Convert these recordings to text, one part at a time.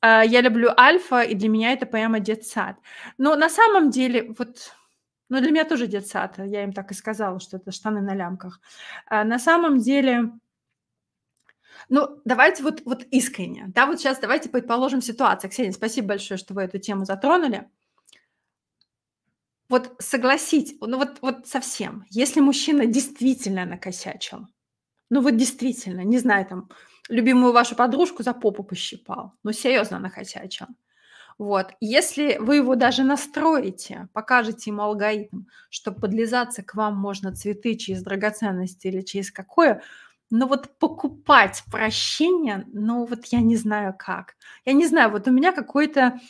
А, я люблю Альфа, и для меня это поэма детсад. Но на самом деле, вот, ну, для меня тоже детсад, я им так и сказала, что это штаны на лямках. А, на самом деле, ну, давайте вот, вот искренне, да, вот сейчас давайте предположим ситуацию. Ксения, спасибо большое, что вы эту тему затронули. Вот согласить, ну вот, вот совсем, если мужчина действительно накосячил, ну вот действительно, не знаю, там, любимую вашу подружку за попу пощипал. Ну, серьезно накосячил. Вот. Если вы его даже настроите, покажете ему алгоритм, что подлизаться к вам можно цветы через драгоценности или через какое, но ну, вот покупать прощение, ну вот я не знаю как. Я не знаю, вот у меня какой-то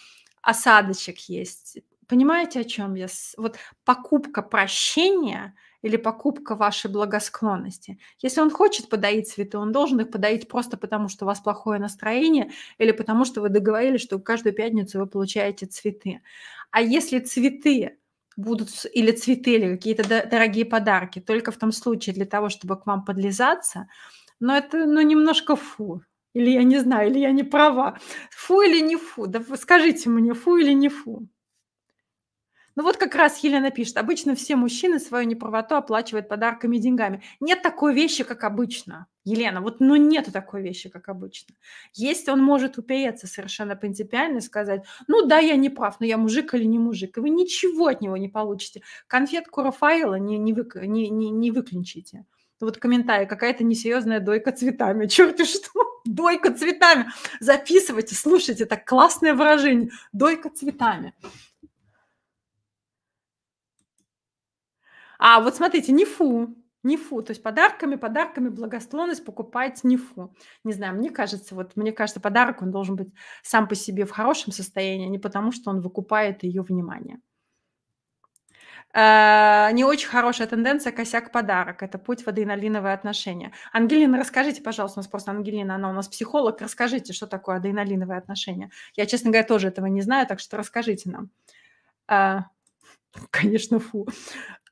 осадочек есть. Понимаете, о чем я? Вот покупка прощения или покупка вашей благосклонности. Если он хочет подарить цветы, он должен их подарить просто потому, что у вас плохое настроение или потому, что вы договорились, что каждую пятницу вы получаете цветы. А если цветы будут или цветы, или какие-то дорогие подарки, только в том случае для того, чтобы к вам подлизаться, но ну, это ну, немножко фу. Или я не знаю, или я не права. Фу или не фу? Да скажите мне, фу или не фу? Ну вот как раз Елена пишет, обычно все мужчины свою неправоту оплачивают подарками и деньгами. Нет такой вещи, как обычно. Елена, вот ну нет такой вещи, как обычно. Есть, он может упереться совершенно принципиально и сказать, ну да, я не прав, но я мужик или не мужик. И вы ничего от него не получите. Конфетку Рафаэла не, не, вы, не, не, не выключите. Вот комментарий, какая-то несерьезная дойка цветами. Черт и что, дойка цветами. Записывайте, слушайте, так классное выражение. Дойка цветами. А вот смотрите, не фу, не фу, то есть подарками, подарками, благосклонность покупать не фу. Не знаю, мне кажется, вот мне кажется, подарок, он должен быть сам по себе в хорошем состоянии, а не потому что он выкупает ее внимание. Э, не очень хорошая тенденция косяк подарок. Это путь в адреналиновые отношения. Ангелина, расскажите, пожалуйста, у нас просто Ангелина, она у нас психолог. Расскажите, что такое адреналиновые отношения. Я, честно говоря, тоже этого не знаю, так что расскажите нам. Э, конечно, фу.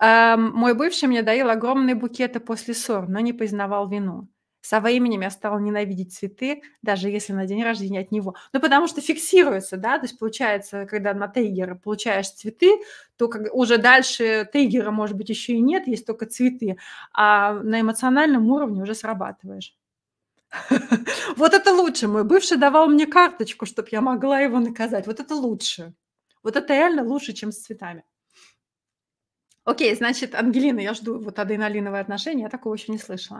Мой бывший мне дарил огромные букеты после ссор, но не признавал вину. Со временем я стала ненавидеть цветы, даже если на день рождения от него. Ну, потому что фиксируется, да, то есть получается, когда на триггеры получаешь цветы, то как, уже дальше триггера, может быть, еще и нет, есть только цветы, а на эмоциональном уровне уже срабатываешь. Вот это лучше. Мой бывший давал мне карточку, чтобы я могла его наказать. Вот это лучше. Вот это реально лучше, чем с цветами. Окей, значит, Ангелина, я жду вот адреналиновые отношения, я такого еще не слышала.